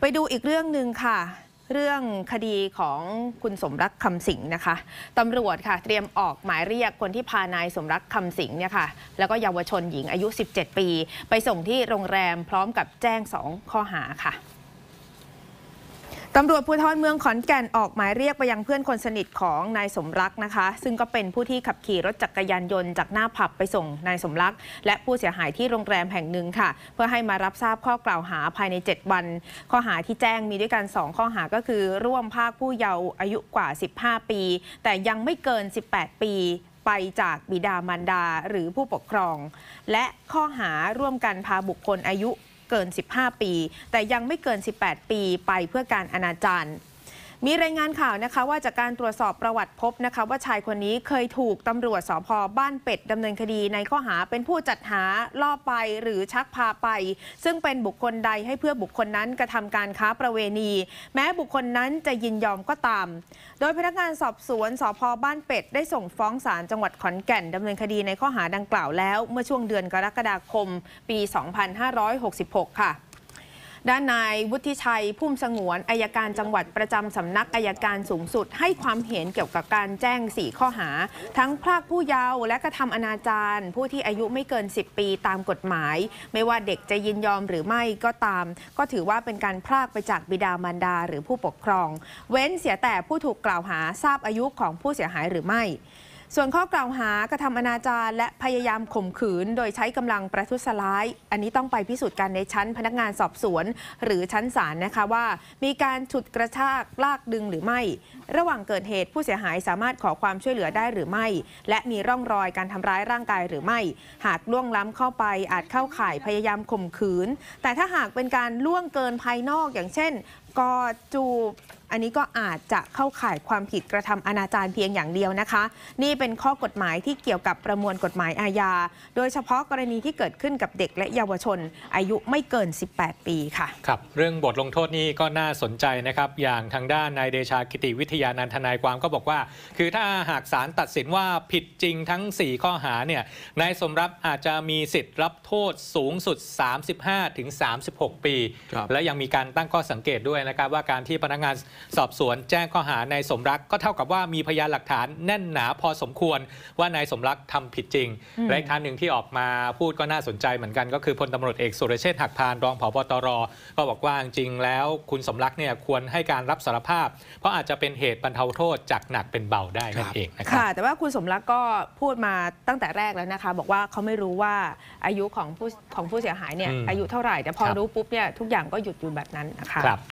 ไปดูอีกเรื่องหนึ่งค่ะ เรื่องคดีของคุณสมรักคำสิงนะคะ ตำรวจค่ะ เตรียมออกหมายเรียกคนที่พานายสมรักคำสิงเนี่ยค่ะแล้วก็เยาวชนหญิงอายุ 17 ปี ไปส่งที่โรงแรมพร้อมกับแจ้ง 2 ข้อหาค่ะตำรวจภูธรเมืองขอนแก่นออกหมายเรียกไปยังเพื่อนคนสนิทของนายสมรักนะคะ ซึ่งก็เป็นผู้ที่ขับขี่รถจักรยานยนต์จากหน้าผับไปส่งนายสมรัก และผู้เสียหายที่โรงแรมแห่งหนึ่งค่ะ เพื่อให้มารับทราบข้อกล่าวหาภายใน 7 วัน ข้อหาที่แจ้งมีด้วยกัน 2 ข้อหาก็คือ ร่วมภาคผู้เยาว์อายุกว่า 15 ปี แต่ยังไม่เกิน 18 ปี ไปจากบิดามารดาหรือผู้ปกครอง และข้อหาร่วมกันพาบุคคลอายุเกิน 15 ปี แต่ยังไม่เกิน 18 ปี ไปเพื่อการอนาจารมีรายงานข่าวนะคะว่าจากการตรวจสอบประวัติพบนะคะว่าชายคนนี้เคยถูกตำรวจสพบ้านเป็ดดำเนินคดีในข้อหาเป็นผู้จัดหาล่อไปหรือชักพาไป ซึ่งเป็นบุคคลใดให้เพื่อบุคคลนั้น กระทำการค้าประเวณี แม้บุคคลนั้นจะยินยอมก็ตาม โดยพนักงานสอบสวนสพบ้านเป็ด ได้ส่งฟ้องศาลจังหวัดขอนแก่นดำเนินคดีในข้อหาดังกล่าวแล้วเมื่อช่วงเดือนกรกฎาคม ปี 2566 ค่ะด้านนายวุฒิชัย พุ่มสงวนอายการจังหวัดประจำสำนักอายการสูงสุด ให้ความเห็นเกี่ยวกับการแจ้ง 4 ข้อหา ทั้งพรากผู้เยาว์และกระทำอนาจารผู้ที่อายุไม่เกิน 10 ปีตามกฎหมาย ไม่ว่าเด็กจะยินยอมหรือไม่ก็ตาม ก็ถือว่าเป็นการพรากไปจากบิดามารดาหรือผู้ปกครอง เว้นเสียแต่ผู้ถูกกล่าวหาทราบอายุของผู้เสียหายหรือไม่ส่วนข้อกล่าวหากระทำ อนาจารและพยายามข่มขืน โดยใช้กำลังประทุษร้าย อันนี้ต้องไปพิสูจน์กัน ในชั้นพนักงานสอบสวนหรือชั้นศาลนะคะว่า มีการฉุดกระชาก ลากดึงหรือไม่ ระหว่างเกิดเหตุผู้เสียหายสามารถขอความช่วยเหลือได้หรือไม่ และมีร่องรอยการทำร้ายร่างกายหรือไม่ หากล่วงล้ำเข้าไป อาจเข้าข่ายพยายามข่มขืน แต่ถ้าหากเป็นการล่วงเกินภายนอกอย่างเช่นกอดจูบอันนี้ก็อาจจะเข้าข่ายความผิดกระทำอนาจารเพียงอย่างเดียวนะคะ นี่เป็นข้อกฎหมายที่เกี่ยวกับประมวลกฎหมายอาญา โดยเฉพาะกรณีที่เกิดขึ้นกับเด็กและเยาวชนอายุไม่เกิน 18 ปีค่ะ ครับ เรื่องบทลงโทษนี่ก็น่าสนใจนะครับ อย่างทางด้านนายเดชากิติวิทยานันทนายความก็บอกว่า คือถ้าหากศาลตัดสินว่าผิดจริงทั้ง 4 ข้อหาเนี่ยนายสมรับอาจจะมีสิทธิ์รับโทษสูงสุด 35-36 ปี และยังมีการตั้งข้อสังเกตด้วยนะครับว่าการที่พนักงานสอบสวนแจ้งข้อหานายสมรักก็เท่ากับว่ามีพยานหลักฐานแน่นหนาพอสมควรว่านายสมรักทำผิดจริง และกท่านหนึ่งที่ออกมาพูดก็น่าสนใจเหมือนกันก็คือ พลตำรวจเอกสุรเชษฐ์หักพานรองผบตร ก็บอกว่า จริงแล้วคุณสมรักเนี่ยควรให้การรับสารภาพ เพราะอาจจะเป็นเหตุบรรเทาโทษจากหนักเป็นเบาได้นั่นเองนะครับค่ะแต่ว่าคุณสมรักก็พูดมาตั้งแต่แรกแล้วนะคะ บอกว่าเขาไม่รู้ว่าอายุของผู้ของผู้เสียหายเนี่ยอายุเท่าไหร่ แต่พอรู้ปุ๊บเนี่ยทุกอย่างก็หยุดอยู่แบบนั้นนะคะ